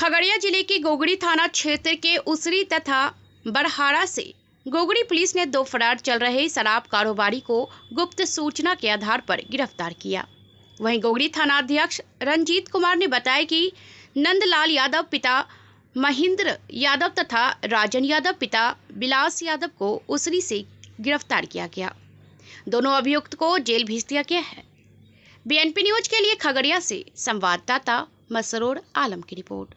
खगड़िया जिले के गोगड़ी थाना क्षेत्र के उसरी तथा बरहारा से गोगड़ी पुलिस ने दो फरार चल रहे शराब कारोबारी को गुप्त सूचना के आधार पर गिरफ्तार किया वहीं गोगड़ी थानाध्यक्ष रंजीत कुमार ने बताया कि नंदलाल यादव पिता महेंद्र यादव तथा राजन यादव पिता बिलास यादव को उसरी से गिरफ्तार किया गया दोनों अभियुक्त को जेल भेज दिया गया है बीएनपी न्यूज के लिए खगड़िया से संवाददाता मसरूर आलम की रिपोर्ट